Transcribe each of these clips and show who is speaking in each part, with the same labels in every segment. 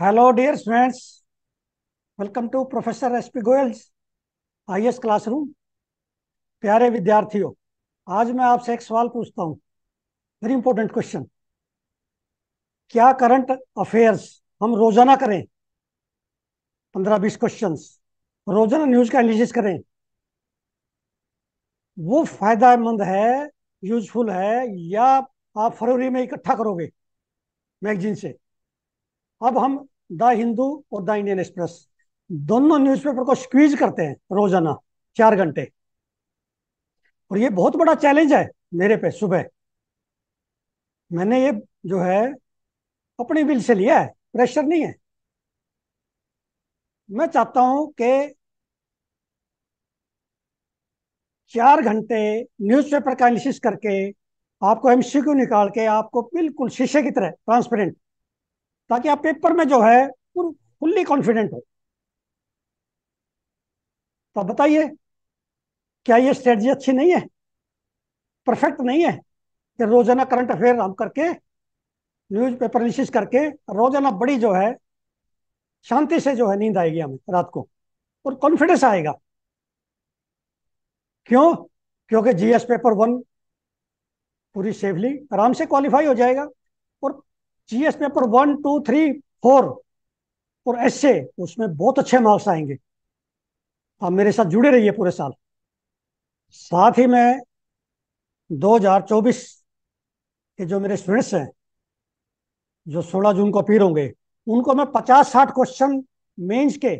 Speaker 1: Hello dear students, welcome to Professor S.P. Goyal's IS classroom प्यारे विद्यार्थियों आज मैं आपसे एक सवाल पूछता हूँ वेरी इंपॉर्टेंट क्वेश्चन क्या करंट अफेयर्स हम रोजाना करें पंद्रह बीस क्वेश्चन रोजाना न्यूज का एनालिसिस करें वो फायदेमंद है यूजफुल है या आप फरवरी में इकट्ठा करोगे मैगजीन से अब हम द हिंदू और द इंडियन एक्सप्रेस दोनों न्यूज़पेपर को स्क्वीज करते हैं रोजाना चार घंटे और ये बहुत बड़ा चैलेंज है मेरे पे सुबह मैंने ये जो है अपनी विल से लिया है प्रेशर नहीं है मैं चाहता हूं कि चार घंटे न्यूज़पेपर का एनालिसिस करके आपको एमसीक्यू निकाल के आपको बिल्कुल शीशे की तरह ट्रांसपेरेंट ताकि आप पेपर में जो है फुल्ली कॉन्फिडेंट हो तो बताइए क्या ये स्ट्रेटजी अच्छी नहीं है परफेक्ट नहीं है कि रोजाना करंट अफेयर हम करके न्यूज पेपर एनालिसिस करके रोजाना बड़ी जो है शांति से जो है नींद आएगी हमें रात को और कॉन्फिडेंस आएगा क्यों क्योंकि जीएस पेपर वन पूरी सेफली आराम से क्वालिफाई हो जाएगा और GS paper one two three four और ऐसे उसमें बहुत अच्छे मार्क्स आएंगे आप मेरे साथ जुड़े रहिए पूरे साल साथ ही मैं 2024 के जो मेरे स्टूडेंट्स हैं जो 16 जून को अपीर होंगे उनको मैं 50-60 क्वेश्चन मेंस के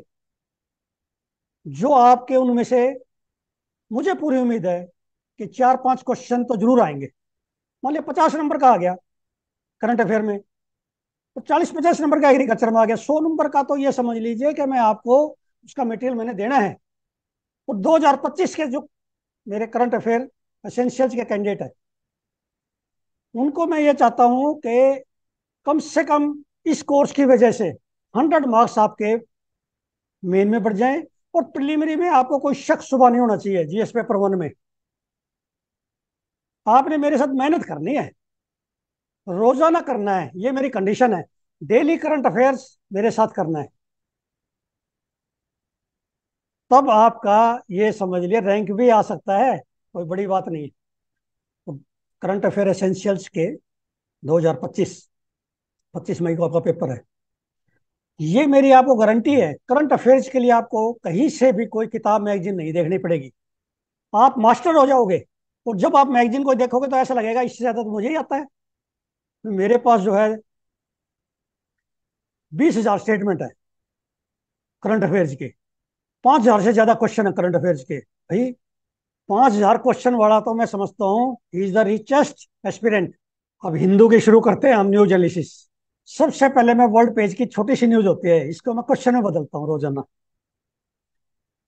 Speaker 1: जो आपके उनमें से मुझे पूरी उम्मीद है कि चार पांच क्वेश्चन तो जरूर आएंगे मान लिया पचास नंबर का आ गया करंट अफेयर में तो चालीस पचास नंबर का एग्रीकल्चर में आ गया सौ नंबर का तो ये समझ लीजिए कि मैं आपको उसका मटेरियल मैंने देना है और 2025 के जो मेरे करंट अफेयर असेंशियल्स के कैंडिडेट है उनको मैं ये चाहता हूँ कि कम से कम इस कोर्स की वजह से 100 मार्क्स आपके मेन में बढ़ जाएं और प्रिलिमिनरी में आपको कोई शक सुबह नहीं होना चाहिए जीएस पेपर वन में आपने मेरे साथ मेहनत करनी है रोजाना करना है ये मेरी कंडीशन है डेली करंट अफेयर्स मेरे साथ करना है तब आपका ये समझ लिया रैंक भी आ सकता है कोई बड़ी बात नहीं तो करंट अफेयर एसेंशियल्स के 2025 25 मई को आपका पेपर है ये मेरी आपको गारंटी है करंट अफेयर्स के लिए आपको कहीं से भी कोई किताब मैगजीन नहीं देखनी पड़ेगी आप मास्टर हो जाओगे और जब आप मैगजीन को देखोगे तो ऐसा लगेगा इससे ज़्यादा तो मुझे ही आता है मेरे पास जो है बीस हजार स्टेटमेंट है करंट अफेयर्स के पांच हजार से ज्यादा क्वेश्चन है करंट अफेयर्स के भाई पांच हजार क्वेश्चन वाला तो मैं समझता हूँ इज द रिचेस्ट एक्सपीरियंट अब हिंदू के शुरू करते हैं हम न्यूज एनालिसिस सबसे पहले मैं वर्ल्ड पेज की छोटी सी न्यूज होती है इसको मैं क्वेश्चन में बदलता हूँ रोजाना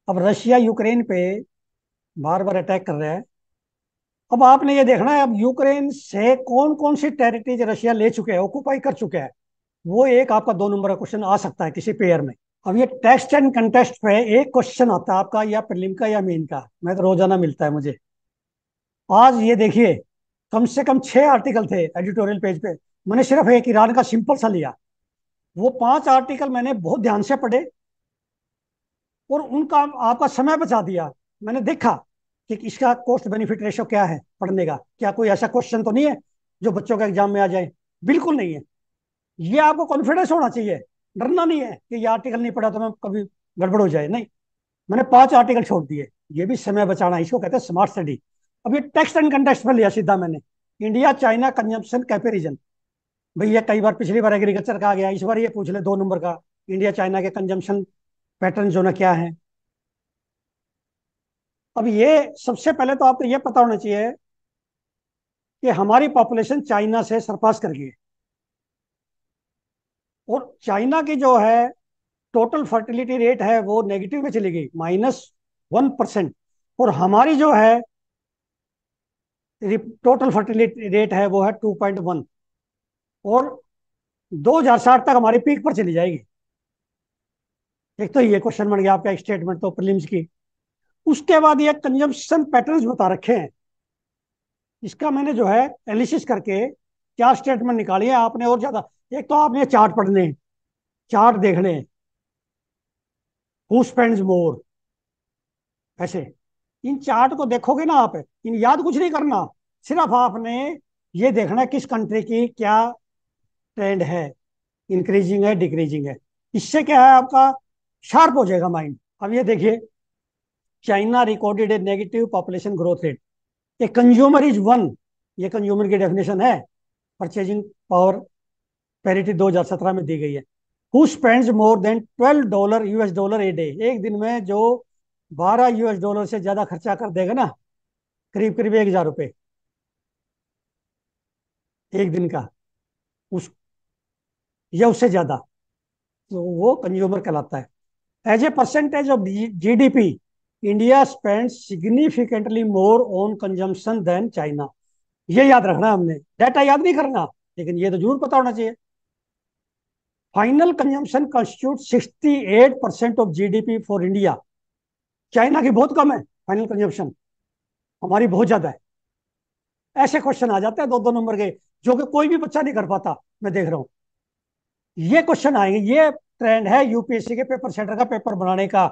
Speaker 1: अब रशिया यूक्रेन पे बार बार अटैक कर रहा है अब आपने ये देखना है अब यूक्रेन से कौन कौन सी टेरिटरीज रशिया ले चुके हैं ऑक्यूपाई कर चुके हैं वो एक आपका दो नंबर का क्वेश्चन आ सकता है किसी पेयर में अब ये टेस्ट एंड कंटेस्ट पे एक क्वेश्चन आता है आपका या प्रिलिम का या मेन का मैं तो रोजाना मिलता है मुझे आज ये देखिए कम से कम छह आर्टिकल थे एडिटोरियल पेज पे मैंने सिर्फ एक ईरान का सिंपल सा लिया वो पांच आर्टिकल मैंने बहुत ध्यान से पढ़े और उनका आपका समय बचा दिया मैंने देखा कि इसका कॉस्ट बेनिफिट रेशो क्या है पढ़ने का क्या कोई ऐसा क्वेश्चन तो नहीं है जो बच्चों के एग्जाम में आ जाए बिल्कुल नहीं है ये आपको कॉन्फिडेंस होना चाहिए डरना नहीं है कि ये आर्टिकल नहीं पढ़ा तो मैं कभी गड़बड़ हो जाए नहीं मैंने पांच आर्टिकल छोड़ दिए ये भी समय बचाना इसको कहते हैं स्मार्ट स्टडी अब ये टेक्स्ट एंड कंटेक्स्ट में लिया सीधा मैंने इंडिया चाइना कंजम्पशन कैपेरिजन भाई ये कई बार पिछली बार एग्रीकल्चर का आ गया इस बार ये पूछ ले दो नंबर का इंडिया चाइना के कंजम्पशन पैटर्न जो ना क्या है अब ये सबसे पहले तो आपको ये पता होना चाहिए कि हमारी पॉपुलेशन चाइना से सरपास कर गई और चाइना की जो है टोटल फर्टिलिटी रेट है वो नेगेटिव में चली गई माइनस वन परसेंट और हमारी जो है टोटल फर्टिलिटी रेट है वो है टू पॉइंट वन और दो हजार साठ तक हमारी पीक पर चली जाएगी एक तो ये क्वेश्चन बन गया आपका स्टेटमेंट तो प्रिलिम्स की उसके बाद ये कंजम्पशन पैटर्न्स बता रखे हैं इसका मैंने जो है एनालिसिस करके चार स्टेटमेंट निकाली है आपने और ज्यादा एक तो आपने चार्ट पढ़ने चार्ट देखने हु स्पेंड्स मोर ऐसे इन चार्ट को देखोगे ना आप इन याद कुछ नहीं करना सिर्फ आपने ये देखना किस कंट्री की क्या ट्रेंड है इंक्रीजिंग है डिक्रीजिंग है इससे क्या है आपका शार्प हो जाएगा माइंड अब ये देखिए China recorded a negative population growth rate. A consumer is one. ये कंज्यूमर की डेफिनेशन है परचेजिंग पावर पैरिटी 2017 में दी गई है who spends more than 12 dollar US dollar a day एक दिन में जो 12 यूएस डॉलर से ज्यादा खर्चा कर देगा ना करीब करीब एक हजार रुपये एक दिन का उस या उससे ज्यादा तो वो कंज्यूमर कहलाता है as a percentage of G D P India spend significantly more on consumption than China ये याद रखना हमने डाटा याद नहीं करना लेकिन ये तो जरूर पता होना चाहिए final consumption constitute 68 percent of P for India China की बहुत कम है फाइनल कंजम्पशन हमारी बहुत ज्यादा है ऐसे क्वेश्चन आ जाते हैं दो दो नंबर के जो कि कोई भी बच्चा नहीं कर पाता मैं देख रहा हूं ये क्वेश्चन आएंगे ये ट्रेंड है यूपीएससी के पेपर सेंटर का पेपर बनाने का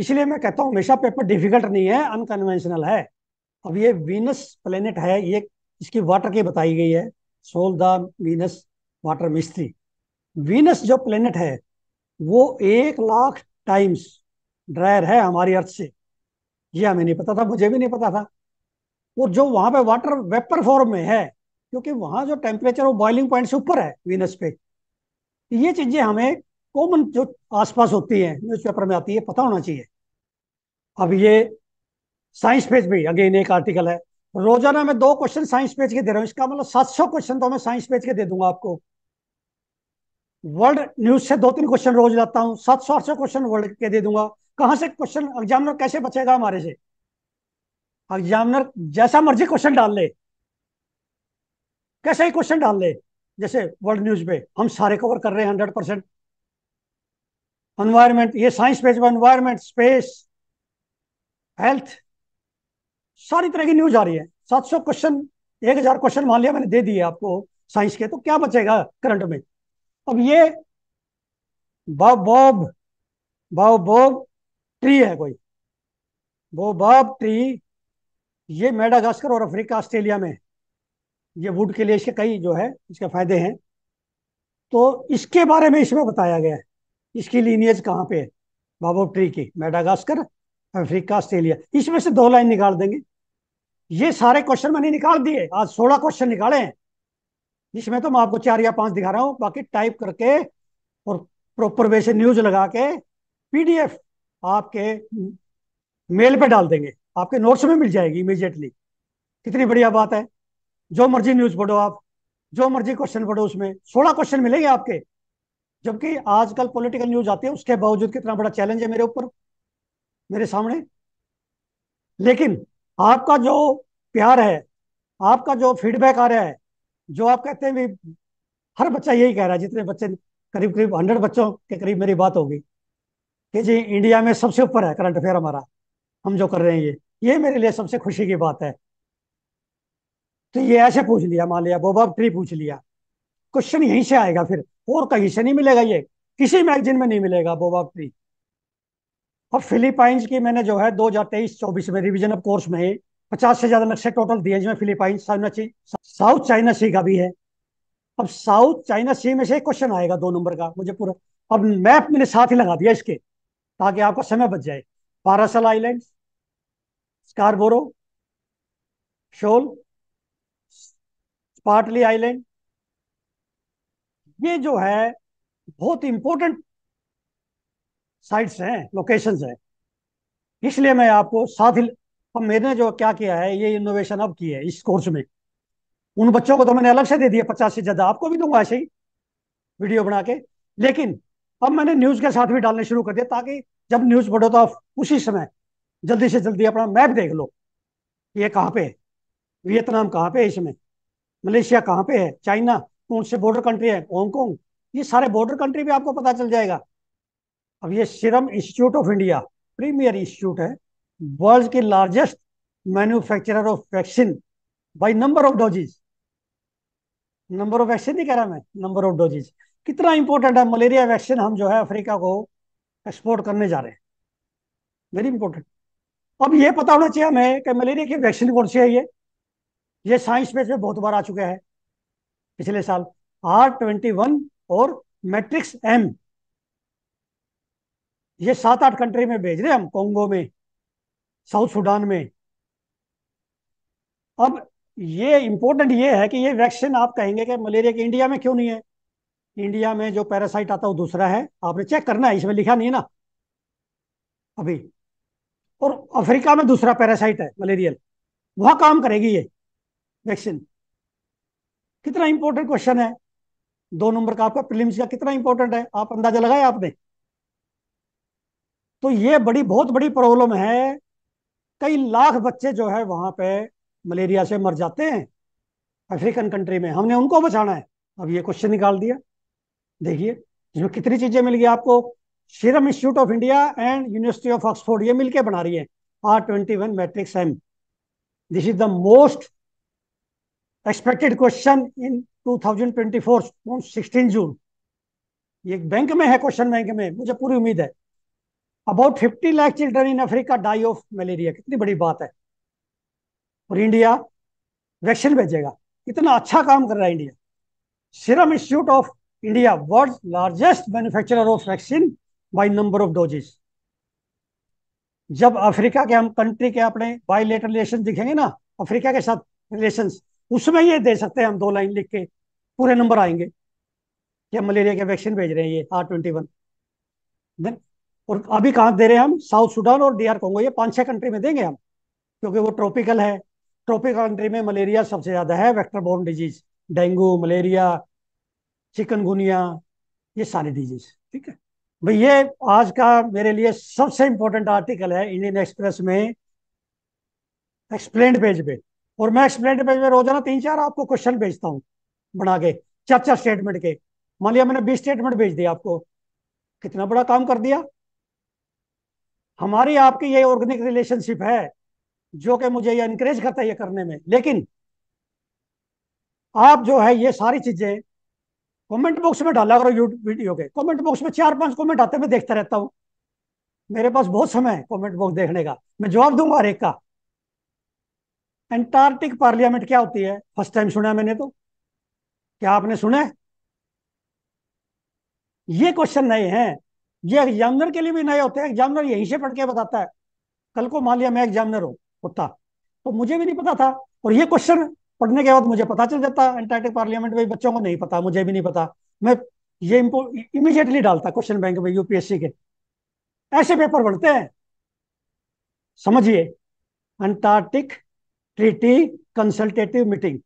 Speaker 1: इसलिए मैं कहता हूँ हमेशा पेपर डिफिकल्ट नहीं है अनकन्वेंशनल है अब ये वीनस प्लेनेट है ये इसकी वाटर की बताई गई है solve the Venus water mystery Venus जो प्लेनेट है वो एक लाख टाइम्स ड्रायर है हमारी अर्थ से ये हमें नहीं पता था मुझे भी नहीं पता था और जो वहां पे वाटर वेपर फॉर्म में है क्योंकि वहां जो टेम्परेचर वो बॉइलिंग पॉइंट से ऊपर है वीनस पे ये चीज़ें हमें कॉमन जो आसपास होती है न्यूज पेपर में आती है पता होना चाहिए अब ये साइंस पेज भी अगेन एक आर्टिकल है रोजाना मैं दो क्वेश्चन साइंस पेज के दे रहा हूं इसका मतलब 700 क्वेश्चन तो मैं साइंस पेज के दे दूंगा आपको वर्ल्ड न्यूज से दो तीन क्वेश्चन रोज लाता हूं सात सौ आठ सौ क्वेश्चन वर्ल्ड के दे दूंगा कहां से क्वेश्चन एग्जामिनर कैसे बचेगा हमारे से एग्जामिनर जैसा मर्जी क्वेश्चन डाल ले कैसे ही क्वेश्चन डाल ले जैसे वर्ल्ड न्यूज पे हम सारे कवर कर रहे हैं हंड्रेड परसेंट एनवायरमेंट ये साइंस पेज पर एनवायरमेंट स्पेस हेल्थ सारी तरह की न्यूज आ रही है 700 क्वेश्चन 1000 क्वेश्चन मान लिया मैंने दे दिए आपको साइंस के तो क्या बचेगा करंट में अब ये बॉब बॉब ट्री है कोई बोबाब ट्री ये मेडागास्कर और अफ्रीका ऑस्ट्रेलिया में ये वुड के लिए इसके कई जो है इसके फायदे हैं तो इसके बारे में इसमें बताया गया है इसकी लीनियज कहाँ पे है बाबो ट्री की मेडागास्कर अफ्रीका ऑस्ट्रेलिया इसमें से दो लाइन निकाल देंगे ये सारे क्वेश्चन मैंने निकाल दिए आज सोलह क्वेश्चन निकाले हैं इसमें तो मैं आपको चार या पांच दिखा रहा हूँ बाकी टाइप करके और प्रॉपर वे से न्यूज लगा के पीडीएफ आपके मेल पे डाल देंगे आपके नोट्स में मिल जाएगी इमीजिएटली कितनी बढ़िया बात है जो मर्जी न्यूज पढ़ो आप जो मर्जी क्वेश्चन पढ़ो उसमें सोलह क्वेश्चन मिलेंगे आपके जबकि आजकल पॉलिटिकल न्यूज आती है उसके बावजूद कितना बड़ा चैलेंज है मेरे ऊपर मेरे सामने लेकिन आपका जो प्यार है आपका जो फीडबैक आ रहा है जो आप कहते हैं भी हर बच्चा यही कह रहा है जितने बच्चे करीब करीब हंड्रेड बच्चों के करीब मेरी बात होगी कि जी इंडिया में सबसे ऊपर है करंट अफेयर हमारा हम जो कर रहे हैं ये ये मेरे लिए सबसे खुशी की बात है तो ये ऐसे पूछ लिया मान लिया बोबाब ट्री पूछ लिया क्वेश्चन यहीं से आएगा फिर और कहीं से नहीं मिलेगा ये किसी मैगजीन में नहीं मिलेगा बोबाब ट्री और फिलीपाइंस की मैंने जो है दो हजार तेईस चौबीस में रिविजन ऑफ कोर्स में पचास से ज्यादा नक्शे टोटल दिए जिसमें फिलीपाइंस साउथ चाइना सी का भी है अब साउथ चाइना सी में से क्वेश्चन आएगा दो नंबर का मुझे पूरा अब मैप मैंने साथ ही लगा दिया इसके ताकि आपका समय बच जाए Paracel island Scarborough Shoal Spratly island ये जो है बहुत इंपॉर्टेंट साइट्स हैं लोकेशन हैं इसलिए मैं आपको साथ ही अब मैंने जो क्या किया है ये इनोवेशन अब की है इस कोर्स में उन बच्चों को तो मैंने अलग से दे दिया पचास से ज्यादा आपको भी दूंगा ऐसे ही वीडियो बना के लेकिन अब मैंने न्यूज के साथ भी डालने शुरू कर दिया ताकि जब न्यूज पढ़ो तो आप उसी समय जल्दी से जल्दी अपना मैप देख लो ये कहाँ पे है वियतनाम कहाँ पे है इसमें मलेशिया कहाँ पे है चाइना कौन से बॉर्डर कंट्री है हांगकॉन्ग ये सारे बॉर्डर कंट्री भी आपको पता चल जाएगा अब ये Serum Institute of India premier institute है वर्ल्ड के largest manufacturer of vaccine by number of doses number of vaccine नहीं कह रहा मैं नंबर ऑफ डोजेज कितना इंपॉर्टेंट है मलेरिया वैक्सीन हम जो है अफ्रीका को एक्सपोर्ट करने जा रहे हैं वेरी इंपॉर्टेंट अब ये पता होना चाहिए हमें कि मलेरिया की वैक्सीन कौन सी है ये ये साइंस में बहुत बार आ चुका है पिछले साल आर ट्वेंटी वन और मैट्रिक्स एम ये सात आठ कंट्री में भेज रहे हम कोंगो में साउथ सूडान में अब ये इम्पोर्टेंट ये है कि ये वैक्सीन आप कहेंगे कि मलेरिया के इंडिया में क्यों नहीं है इंडिया में जो पैरासाइट आता है वो दूसरा है आपने चेक करना है इसमें लिखा नहीं है ना अभी और अफ्रीका में दूसरा पैरासाइट है मलेरियल वहां काम करेगी ये वैक्सीन कितना इंपॉर्टेंट क्वेश्चन है दो नंबर का आपका प्रिलिम्स का कितना इंपॉर्टेंट है आप अंदाजा लगाया आपने तो ये बड़ी बहुत बड़ी प्रॉब्लम है कई लाख बच्चे जो है वहां पे मलेरिया से मर जाते हैं अफ्रीकन कंट्री में हमने उनको बचाना है अब ये क्वेश्चन निकाल दिया देखिए इसमें कितनी चीजें मिल गई आपको Serum Institute of India and University of Oxford ये मिलके बना रही है R twenty one Matrix M this is the most expected question in two thousand twenty on sixteen June ये बैंक में है क्वेश्चन बैंक में मुझे पूरी उम्मीद है about fifty lakh children in Africa die of malaria कितनी बड़ी बात है और इंडिया वैक्सीन भेजेगा इतना अच्छा काम कर रहा है India Serum Institute of India world largest manufacturer of vaccine by number of doses जब अफ्रीका के हम कंट्री के अपने बायोलेटर रिलेशन दिखेंगे ना अफ्रीका के साथ रिलेशन उसमें ये दे सकते हैं हम दो लाइन लिख के पूरे नंबर आएंगे कि मलेरिया के वैक्सीन भेज रहे हैं ये आर ट्वेंटी वन देन और अभी कहाँ दे रहे हैं हम साउथ सूडान और डीआर कोंगो ये पांच छह कंट्री में देंगे हम क्योंकि वो ट्रॉपिकल है ट्रॉपिकल कंट्री में मलेरिया सबसे ज्यादा है vector borne disease dengue malaria chikungunya ये सारी डिजीज ठीक है भाई ये आज का मेरे लिए सबसे इंपॉर्टेंट आर्टिकल है इंडियन एक्सप्रेस में एक्सप्लेन पेज पे और मैं एक्सप्लेन पेज पे रोजाना तीन चार आपको क्वेश्चन भेजता हूँ बना के चार चार स्टेटमेंट के मान लिया मैंने बीस स्टेटमेंट भेज दिया आपको कितना बड़ा काम कर दिया हमारी आपकी ये ऑर्गेनिक रिलेशनशिप है जो कि मुझे ये इनक्रेज करता है ये करने में लेकिन आप जो है ये सारी चीजें कमेंट बॉक्स में डाला करो वीडियो के कमेंट बॉक्स में चार पांच कमेंट आते मैं देखता रहता हूं मेरे पास बहुत समय है कमेंट बॉक्स देखने का मैं जवाब दूंगा हर एक का एंटार्क्टिक पार्लियामेंट क्या होती है फर्स्ट टाइम सुना मैंने तो क्या आपने सुना ये क्वेश्चन नहीं है ये एग्जामिनर के लिए भी नए होते हैं एग्जामिनर यहीं से पढ़ के बताता है कल को मान लिया मैं एग्जामिनर हूँ होता तो मुझे भी नहीं पता था और ये क्वेश्चन पढ़ने के बाद मुझे पता चल जाता एंटार्टिक पार्लियामेंट में बच्चों को नहीं पता मुझे भी नहीं पता मैं ये इमीडिएटली डालता क्वेश्चन बैंक में यूपीएससी के ऐसे पेपर बढ़ते हैं समझिए Antarctic Treaty Consultative Meeting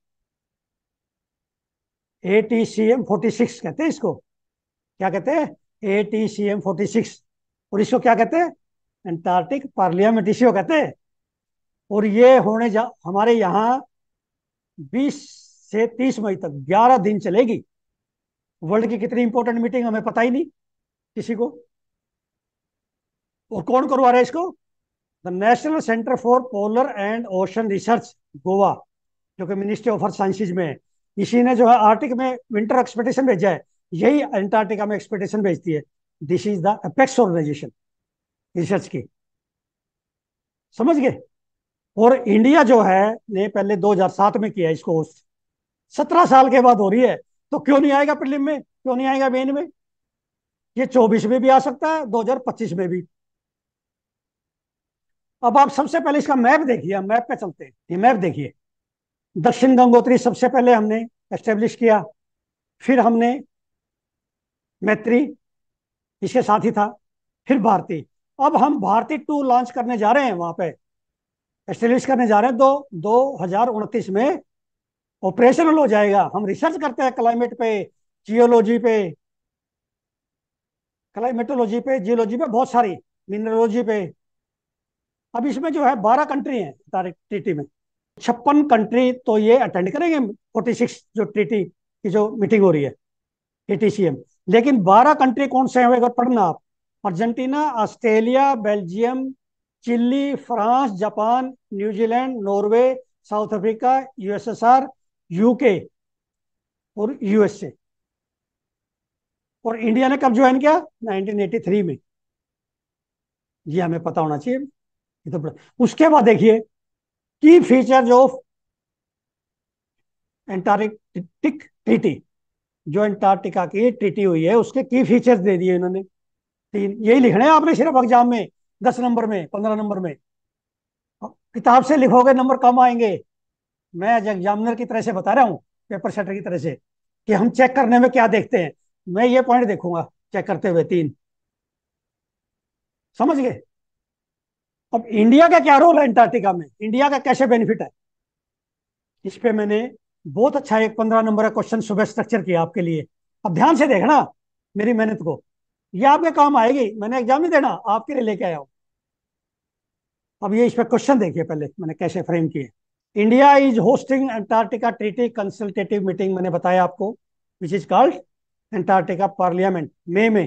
Speaker 1: A T C M forty six कहते हैं इसको क्या कहते हैं A T C M forty six और इसको क्या कहते हैं एंटार्क्टिक को कहते हैं और ये होने जा हमारे यहाँ 20 से 30 मई तक 11 दिन चलेगी वर्ल्ड की कितनी इंपॉर्टेंट मीटिंग हमें पता ही नहीं किसी को और कौन करवा रहा है इसको the National Centre for Polar and Ocean Research Goa जो कि मिनिस्ट्री ऑफ साइंसिस में है इसी ने जो है आर्टिक में विंटर एक्सपेक्टेशन भेजा है यही अंटार्कटिका में एक्सपेक्टेशन भेजती है this is the apex organisation research की समझ गए और इंडिया जो है ने पहले 2007 में किया इसको होस्ट सत्रह साल के बाद हो रही है तो क्यों नहीं आएगा प्रिलिम में क्यों नहीं आएगा मेन में ये 24 में भी आ सकता है 2025 में भी अब आप सबसे पहले इसका मैप देखिए मैप पे चलते हैं ये मैप देखिए दक्षिण गंगोत्री सबसे पहले हमने एस्टेब्लिश किया फिर हमने मैत्री इसके साथ ही था फिर भारती अब हम भारती टू लॉन्च करने जा रहे हैं वहां पे एस्टेब्लिश करने जा रहे हैं दो दो हजार उनतीस में ऑपरेशनल हो जाएगा हम रिसर्च करते हैं क्लाइमेट पे जियोलॉजी पे क्लाइमेटोलॉजी पे जियोलॉजी पे बहुत सारी मिनरोलॉजी पे अब इसमें जो है बारह कंट्री है ट्रीटी में छप्पन कंट्री तो ये अटेंड करेंगे फोर्टी सिक्स जो ट्रीटी की जो मीटिंग हो रही है ए टी सी एम लेकिन बारह कंट्री कौन से हैं अगर पढ़ना आप Argentina Australia Belgium Chile France Japan New Zealand Norway South Africa USSR UK और यूएसए और इंडिया ने कब ज्वाइन किया 1983 में ये हमें पता होना चाहिए तो उसके बाद देखिए की फीचर्स ऑफ एंटार्कटिक ट्रीटी जो अंटार्कटिका की ट्रिटी हुई है उसके की फीचर्स दे दिए इन्होंने तीन यही लिखना है आपने सिर्फ एग्जाम में दस नंबर में पंद्रह नंबर में हाँ, किताब से लिखोगे नंबर कम आएंगे मैं आज एग्जामिनर की तरह से बता रहा हूँ पेपर सेटर की तरह से कि हम चेक करने में क्या देखते हैं मैं ये पॉइंट देखूंगा चेक करते हुए तीन समझ गए अब इंडिया का क्या रोल है अंटार्टिका में इंडिया का कैसे बेनिफिट है इस पे मैंने बहुत अच्छा एक पंद्रह नंबर का क्वेश्चन सुबह स्ट्रक्चर किया आपके लिए अब ध्यान से देखना मेरी मेहनत को ये आपके काम आएगी मैंने एग्जाम नहीं देना आपके लिए लेके आया हूँ अब ये इस पर क्वेश्चन देखिए पहले मैंने कैसे फ्रेम किए India is hosting Antarctica Treaty Consultative Meeting मैंने बताया आपको which is called Antarctica Parliament मई में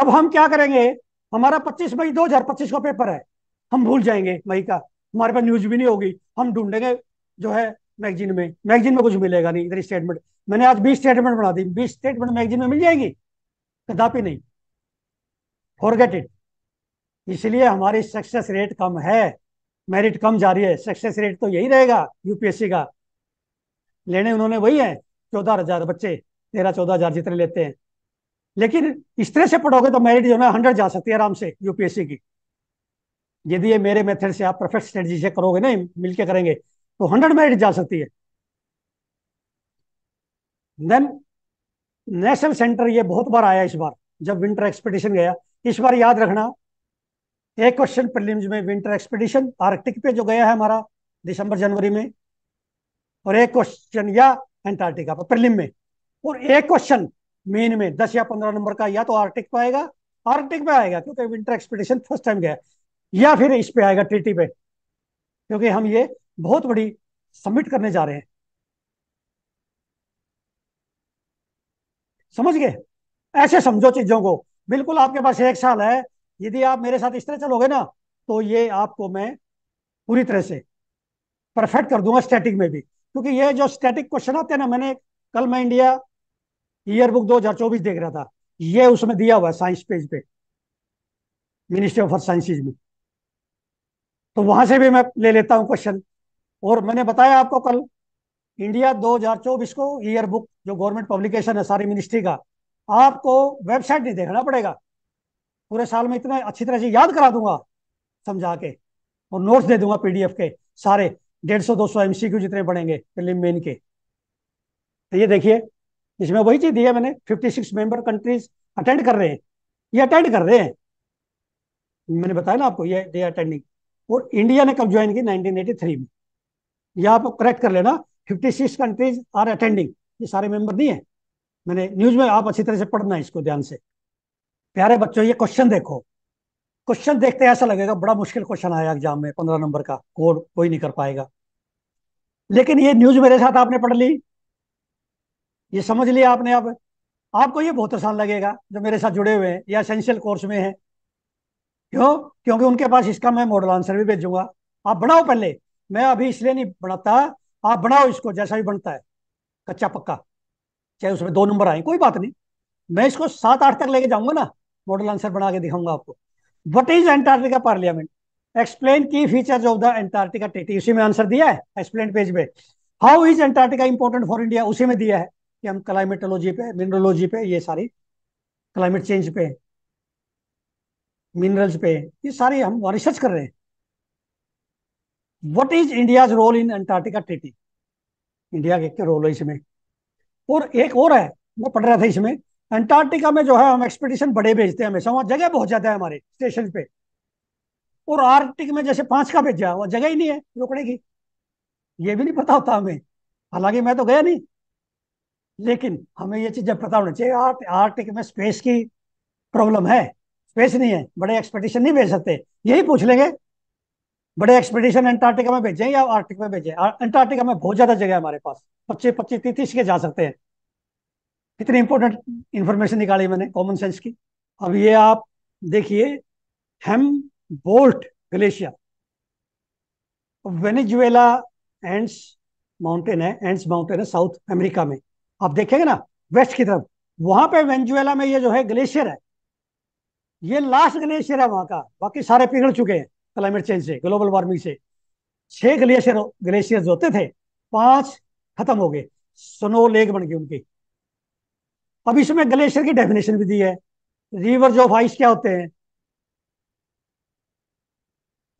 Speaker 1: अब हम क्या करेंगे हमारा 25 मई 2025 को पेपर है हम भूल जाएंगे मई का हमारे पास न्यूज भी नहीं होगी हम ढूंढेंगे जो है मैगजीन में मैगजीन में कुछ मिलेगा नहीं इधर स्टेटमेंट मैंने आज बीस स्टेटमेंट बना दी बीस स्टेटमेंट मैगजीन में मिल जाएगी कदापि नहीं फॉरगेट इट इसलिए हमारी सक्सेस रेट कम है मेरिट कम जा रही है सक्सेस रेट तो यही रहेगा यूपीएससी का लेने उन्होंने वही है चौदह हजार बच्चे तेरह चौदह हजार जितने लेते हैं लेकिन इस तरह से पढ़ोगे तो मेरिट जो है हंड्रेड जा सकती है आराम से यूपीएससी की यदि ये मेरे मेथड से आप परफेक्ट स्ट्रेटजी से करोगे ना मिलके करेंगे तो हंड्रेड मेरिट जा सकती है देन नेशनल सेंटर ये बहुत बार आया इस बार जब विंटर एक्सपेडिशन गया इस बार याद रखना एक क्वेश्चन प्रीलिम्स में विंटर एक्सपेडिशन आर्कटिक पे जो गया है हमारा दिसंबर जनवरी में और एक क्वेश्चन या एंटार्क्टिका पर प्रीलिम में और एक क्वेश्चन मेन में दस या पंद्रह नंबर का या तो आर्कटिक पे आएगा आर्कटिक पे आएगा क्योंकि विंटर एक्सपेडिशन फर्स्ट टाइम गया या फिर इस पे आएगा ट्रिटी पे क्योंकि हम ये बहुत बड़ी सबमिट करने जा रहे हैं समझ गए ऐसे समझो चीजों को बिल्कुल आपके पास एक साल है यदि आप मेरे साथ इस तरह चलोगे ना तो ये आपको मैं पूरी तरह से परफेक्ट कर दूंगा स्टैटिक में भी क्योंकि ये जो स्टैटिक क्वेश्चन आते हैं ना मैंने कल मैं इंडिया ईयर बुक 2024 देख रहा था ये उसमें दिया हुआ है साइंस पेज पे मिनिस्ट्री ऑफ साइंसिस में तो वहां से भी मैं ले लेता हूं क्वेश्चन और मैंने बताया आपको कल इंडिया 2024 को ईयर बुक जो गवर्नमेंट पब्लिकेशन है सारी मिनिस्ट्री का आपको वेबसाइट नहीं देखना पड़ेगा पूरे साल में इतना अच्छी तरह से याद करा दूंगा समझा के और नोट्स दे दूंगा पीडीएफ के सारे डेढ़ सौ दो सौ क्यू जितने बनेंगे प्रिलिम मेन के तो ये देखिए इसमें वही चीज दी है मैंने fifty six member countries attend कर रहे हैं ये अटेंड कर रहे हैं मैंने बताया ना आपको ये दे अटेंडिंग और इंडिया ने कब ज्वाइन की थ्री में ये आप करेक्ट कर लेना 56 कंट्रीज आर अटेंडिंग ये सारे मेंबर नहीं है मैंने न्यूज में आप अच्छी तरह से पढ़ना है इसको ध्यान से प्यारे बच्चों ये क्वेश्चन देखो क्वेश्चन देखते ऐसा लगेगा बड़ा मुश्किल क्वेश्चन आया एग्जाम में पंद्रह नंबर का कोड कोई नहीं कर पाएगा लेकिन ये न्यूज मेरे साथ आपने पढ़ ली ये समझ लिया आपने अब आपको ये बहुत आसान लगेगा जो मेरे साथ जुड़े हुए हैं या एसेंशियल कोर्स में है क्यों क्योंकि उनके पास इसका मैं मॉडल आंसर भी भेजूंगा आप बढ़ाओ पहले मैं अभी इसलिए नहीं बनाता आप बनाओ इसको जैसा भी बनता है कच्चा पक्का चाहे उसमें दो नंबर आए कोई बात नहीं मैं इसको सात आठ तक लेके जाऊंगा ना मॉडल आंसर बना के दिखाऊंगा आपको what is Antarctica Parliament explain की फीचर्स ऑफ द एंटार्टिका टेटी उसी में आंसर दिया है एक्सप्लेन पेज पे how is Antarctica important for India उसी में दिया है कि हम क्लाइमेटोलॉजी पे मिनरोलॉजी पे ये सारी क्लाइमेट चेंज पे मिनरल्स पे ये सारी हम रिसर्च कर रहे हैं what is India role in Antarctica Treaty India के रोल है इसमें और एक और है वो पढ़ रहा था इसमें अंटार्कटिका में जो है हम एक्सपेडिशन बड़े भेजते हैं हमेशा वहां जगह बहुत ज्यादा है हमारे स्टेशन पे और आर्टिक में जैसे पांच का भेजा है जगह ही नहीं है रोकने की ये भी नहीं पता होता हमें हालांकि मैं तो गया नहीं लेकिन हमें ये चीजें पता होनी चाहिए आर्ट आर्टिक में स्पेस की प्रॉब्लम है स्पेस नहीं है बड़े एक्सपेक्टेशन नहीं भेज सकते यही पूछ लेंगे बड़े एक्सपीडिशन एंटार्टिका में भेजें या आर्टिक में भेजें अंटार्कटिका में बहुत ज्यादा जगह है हमारे पास पच्चीस पच्चीस तीस तीस के जा सकते हैं कितनी इंपॉर्टेंट इन्फॉर्मेशन निकाली मैंने कॉमन सेंस की अब ये आप देखिए Humboldt glacier Venezuela Andes mountain है एंड्स माउंटेन है साउथ अमेरिका में आप देखेंगे ना वेस्ट की तरफ वहां पे वेनेजुएला में ये जो है ग्लेशियर है ये लास्ट ग्लेशियर है वहां का बाकी सारे पिघल चुके हैं क्लाइमेट चेंज से ग्लोबल वार्मिंग से छह ग्लेशियर ग्लेशियर होते थे पांच खत्म हो गए स्नो लेक बन गए उनके अब इसमें ग्लेशियर की डेफिनेशन भी दी है रिवर जो आइस क्या होते हैं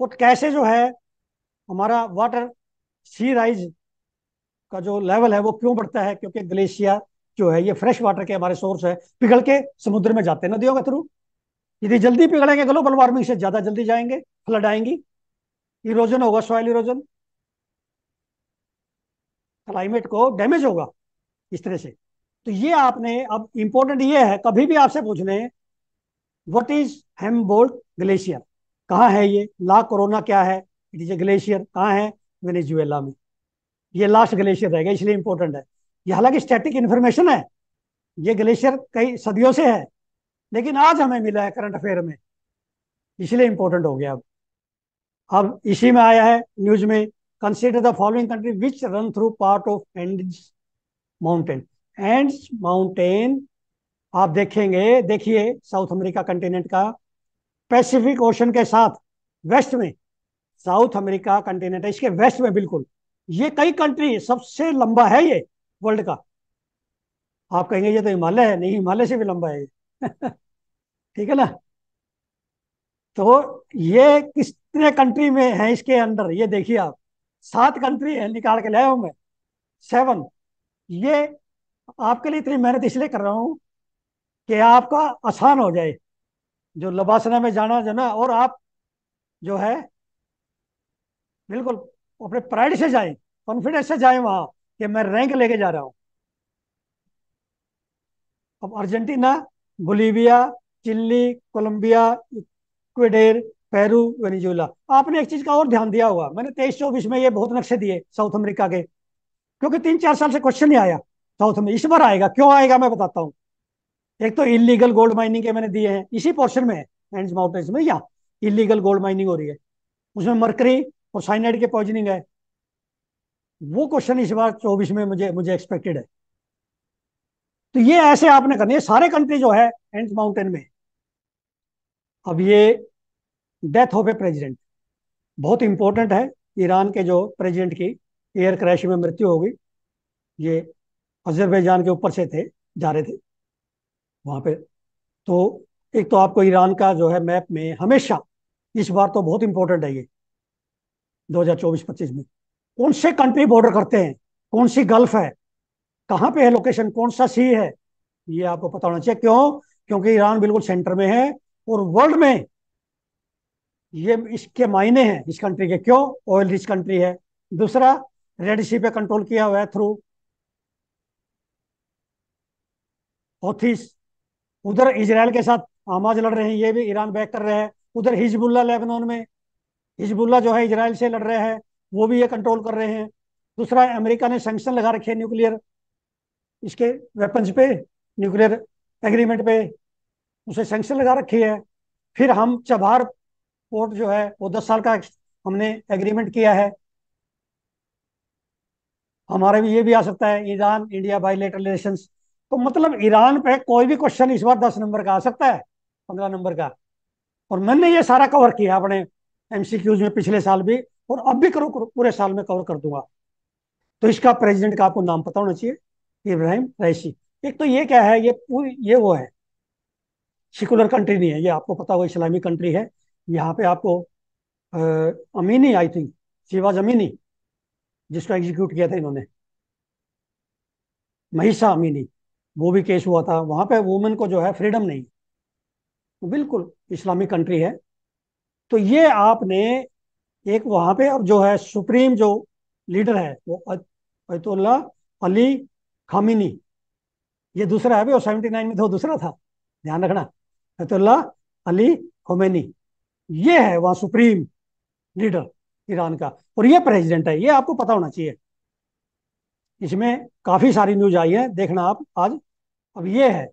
Speaker 1: और कैसे जो है हमारा वाटर सी राइज का जो लेवल है वो क्यों बढ़ता है क्योंकि ग्लेशियर जो है ये फ्रेश वाटर के हमारे सोर्स है पिघल के समुद्र में जाते हैं नदियों के थ्रू यदि जल्दी पिघलेंगे ग्लोबल वार्मिंग से ज्यादा जल्दी जाएंगे फ्लड आएंगी इरोजन होगा सॉइल इरोजन क्लाइमेट को डैमेज होगा इस तरह से तो ये आपने अब इंपॉर्टेंट ये है कभी भी आपसे पूछ लें वट इज बोल्ट ग्लेशियर कहाँ है ये ला कोरोना क्या है इट इज ए ग्लेशियर कहाँ है वेनेजुएला में ये लास्ट ग्लेशियर रहेगा इसलिए इंपॉर्टेंट है ये हालांकि स्टैटिक इन्फॉर्मेशन है ये ग्लेशियर कई सदियों से है लेकिन आज हमें मिला है करंट अफेयर में इसलिए इंपॉर्टेंट हो गया अब अब इसी में आया है न्यूज में consider the following country which run through part of Andes mountain Andes mountain आप देखेंगे देखिए साउथ अमेरिका कंटिनेंट का पैसिफिक ओशन के साथ वेस्ट में साउथ अमेरिका कंटिनेंट है इसके वेस्ट में बिल्कुल ये कई कंट्री सबसे लंबा है ये वर्ल्ड का आप कहेंगे ये तो हिमालय है नहीं हिमालय से भी लंबा है ये ठीक है ना तो ये किस कितने कंट्री में है इसके अंदर ये देखिए आप सात कंट्री है निकाल के लाया हूं मैं सेवन ये आपके लिए इतनी मेहनत इसलिए कर रहा हूं कि आपका आसान हो जाए जो लबासना में जाना जाना और आप जो है बिल्कुल अपने प्राइड से जाए कॉन्फिडेंस से जाए वहां कि मैं रैंक लेके जा रहा हूं अब Argentina Bolivia Chile Colombia Ecuador Peru Venezuela आपने एक चीज का और ध्यान दिया हुआ मैंने तेईस चौबीस में ये बहुत नक्शे दिए साउथ अमेरिका के क्योंकि तीन चार साल से क्वेश्चन नहीं आया साउथ में इस बार आएगा क्यों आएगा मैं बताता हूँ एक तो इलीगल गोल्ड माइनिंग के मैंने दिए हैं इसी पोर्शन में एंड माउंटेन्स में या इलीगल गोल्ड माइनिंग हो रही है उसमें मरकरी और साइनाइड के पॉइजनिंग है वो क्वेश्चन इस बार चौबीस में मुझे मुझे एक्सपेक्टेड है तो ये ऐसे आपने करने सारे कंट्री जो है एंड माउंटेन में अब ये डेथ ऑफ ए प्रेजिडेंट बहुत इंपॉर्टेंट है ईरान के जो प्रेजिडेंट की एयर क्रैश में मृत्यु हो गई ये अजरबैजान के ऊपर से थे जा रहे थे वहाँ पे तो एक तो आपको ईरान का जो है मैप में हमेशा इस बार तो बहुत इंपॉर्टेंट है ये 2024-25 में कौन से कंट्री बॉर्डर करते हैं कौन सी गल्फ है कहाँ पे है लोकेशन कौन सा सी है ये आपको पता होना चाहिए क्यों क्योंकि ईरान बिल्कुल सेंटर में है और वर्ल्ड में ये इसके मायने हैं इस कंट्री के क्यों ऑयल रिच कंट्री है दूसरा रेड सी पे कंट्रोल किया हुआ है थ्रू हौथीस उधर इसराइल के साथ आमाज लड़ रहे हैं ये भी ईरान बैक कर रहे हैं उधर हिजबुल्ला लेबनान में हिजबुल्ला जो है इसराइल से लड़ रहे हैं वो भी ये कंट्रोल कर रहे हैं दूसरा अमेरिका ने सेंक्शन लगा रखे न्यूक्लियर इसके वेपन्स पे न्यूक्लियर एग्रीमेंट पे उसे सेंक्शन लगा रखी है फिर हम चबार पोर्ट जो है वो दस साल का हमने एग्रीमेंट किया है हमारे भी ये भी आ सकता है ईरान इंडिया बायोलेटरल रिलेशन तो मतलब ईरान पे कोई भी क्वेश्चन इस बार दस नंबर का आ सकता है पंद्रह नंबर का और मैंने ये सारा कवर किया अपने एमसीक्यूज में पिछले साल भी और अब भी करो, करो पूरे साल में कवर कर दूंगा तो इसका प्रेसिडेंट का आपको नाम पता होना चाहिए इब्राहिम रैसी एक तो ये क्या है ये ये वो है सिकुलर कंट्री नहीं है ये आपको पता होगा इस्लामिक कंट्री है यहाँ पे आपको आ, अमीनी आई थिंक शिवाज अमीनी जिसको एग्जीक्यूट किया था इन्होंने महिषा अमीनी वो भी केस हुआ था वहां पे वुमेन को जो है फ्रीडम नहीं तो बिल्कुल इस्लामिक कंट्री है तो ये आपने एक वहां पे अब जो है सुप्रीम जो लीडर है वो अतुल्ला अली खामिनी ये दूसरा है भी और सेवेंटी नाइन में तो दूसरा था ध्यान रखना अतुल्ला अली खोमेनी ये है वहां सुप्रीम लीडर ईरान का और ये प्रेसिडेंट है ये आपको पता होना चाहिए इसमें काफी सारी न्यूज आई है देखना आप आज अब ये है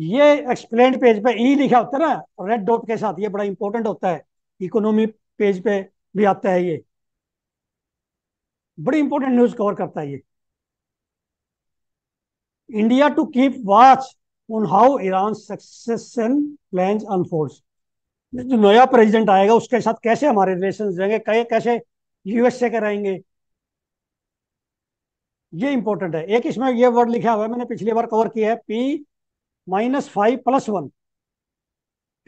Speaker 1: ये एक्सप्लेन पेज पे ई लिखा होता है ना रेड डॉट के साथ ये बड़ा इंपॉर्टेंट होता है इकोनॉमी पेज पे भी आता है ये बड़ी इंपॉर्टेंट न्यूज कवर करता है ये India to keep watch on how Iran succession plan unfolds जो नया प्रेसिडेंट आएगा उसके साथ कैसे हमारे रिलेशन रहेंगे कैसे यूएसए के रहेंगे ये इंपॉर्टेंट है एक इसमें ये वर्ड लिखा हुआ है मैंने पिछली बार कवर किया है P minus five plus one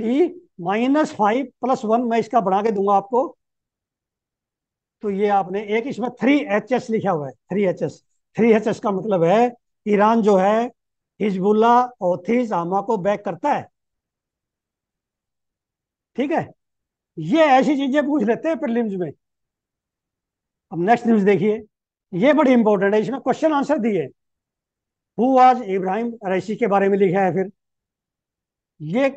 Speaker 1: P minus five plus one मैं इसका बढ़ा के दूंगा आपको तो ये आपने एक इसमें थ्री एच एस लिखा हुआ है three H S three H S का मतलब है ईरान जो है हिजबुल्ला और थीज आमा को बैक करता है ठीक है ये ऐसी चीजें पूछ लेते हैं प्रिलिम्स में अब नेक्स्ट न्यूज देखिए ये बड़ी इंपॉर्टेंट है इसमें क्वेश्चन आंसर दिए हु आज इब्राहिम रैशी के बारे में लिखा है फिर ये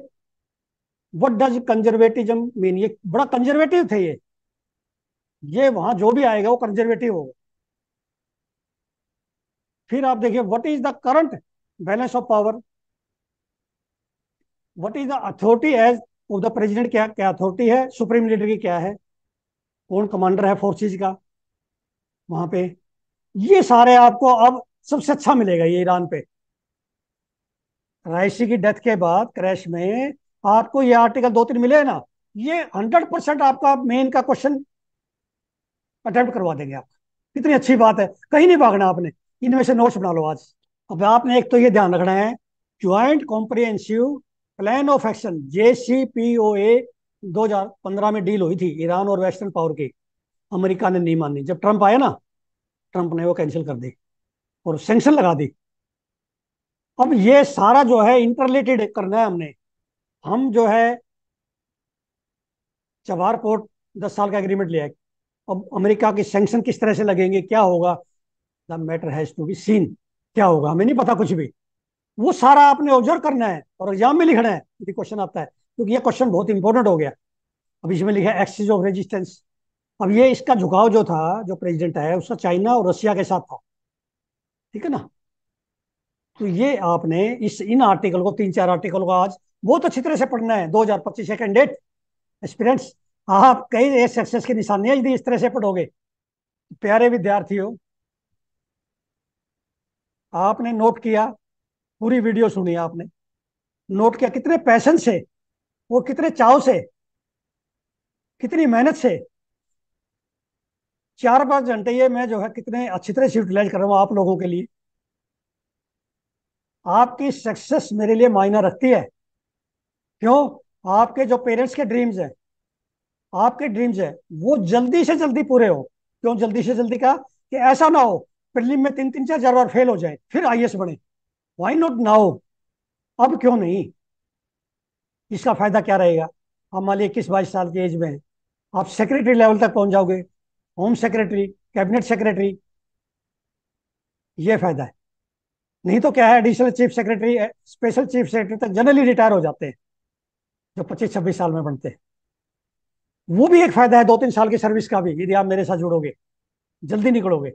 Speaker 1: वट डज कंजर्वेटिज्म मीन ये बड़ा कंजर्वेटिव थे ये ये वहां जो भी आएगा वो कंजर्वेटिव होगा फिर आप देखिए what is the current balance of power what is the authority as of the president क्या क्या अथॉरिटी है सुप्रीम लीडर की क्या है कौन कमांडर है फोर्सेज का वहां पे ये सारे आपको अब सबसे अच्छा मिलेगा ये ईरान पे राइसी की डेथ के बाद क्रैश में आपको ये आर्टिकल दो तीन मिले ना ये हंड्रेड परसेंट आपका मेन का क्वेश्चन अटेम्प्ट करवा देंगे आप कितनी अच्छी बात है कहीं नहीं भागना आपने इनमें से नोट्स बना लो आज अब आपने एक तो ये ध्यान रखना है joint comprehensive plan of action JCPOA 2015 में डील हुई थी ईरान और वेस्टर्न पावर की अमेरिका ने नहीं मानी जब ट्रंप आया ना ट्रंप ने वो कैंसिल कर दी और सेंक्शन लगा दी अब ये सारा जो है इंटरलेटेड करना है हमने हम जो है चबार पोर्ट दस साल का एग्रीमेंट लिया है अब अमेरिका के सेंक्शन किस तरह से लगेंगे क्या होगा the matter has to be seen क्या होगा हमें नहीं पता कुछ भी वो सारा आपने ऑब्जर्व करना है और एग्जाम में लिखना है यदि क्वेश्चन आता है क्योंकि ये क्वेश्चन बहुत इंपॉर्टेंट हो गया अब इसमें लिखा है एक्सिस ऑफ रेजिस्टेंस अब ये इसका झुकाव जो था जो प्रेसिडेंट है उसका चाइना और रशिया के साथ था ठीक है ना तो ये आपने इस इन आर्टिकल को तीन चार आर्टिकल को आज बहुत अच्छी तरह से पढ़ना है दो 2025 सेकंड कैंडिडेट एक्सपीरियंस आप कई सक्सेस की निशानियां यदि इस तरह से पढ़ोगे तो प्यारे विद्यार्थियों आपने नोट किया पूरी वीडियो सुनी आपने नोट किया कितने पैशन से वो कितने चाव से कितनी मेहनत से चार पांच घंटे ये मैं जो है कितने अच्छी तरह से यूटिलाइज कर रहा हूँ आप लोगों के लिए आपकी सक्सेस मेरे लिए मायना रखती है क्यों आपके जो पेरेंट्स के ड्रीम्स हैं आपके ड्रीम्स हैं वो जल्दी से जल्दी पूरे हो क्यों जल्दी से जल्दी कहा कि ऐसा ना हो प्रिलिम में तीन तीन चार चार बार फेल हो जाए फिर आई बने वाई नॉट नाउ अब क्यों नहीं इसका फायदा क्या रहेगा आप मान लीजिए इक्कीस बाईस साल की एज में आप सेक्रेटरी लेवल तक पहुंच जाओगे होम सेक्रेटरी कैबिनेट सेक्रेटरी ये फायदा है नहीं तो क्या है additional chief secretary special chief secretary तक जनरली रिटायर हो जाते हैं जो पच्चीस छब्बीस साल में बनते हैं वो भी एक फायदा है दो तीन साल की सर्विस का भी यदि आप मेरे साथ जुड़ोगे जल्दी निकलोगे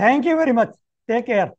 Speaker 1: thank you very much take care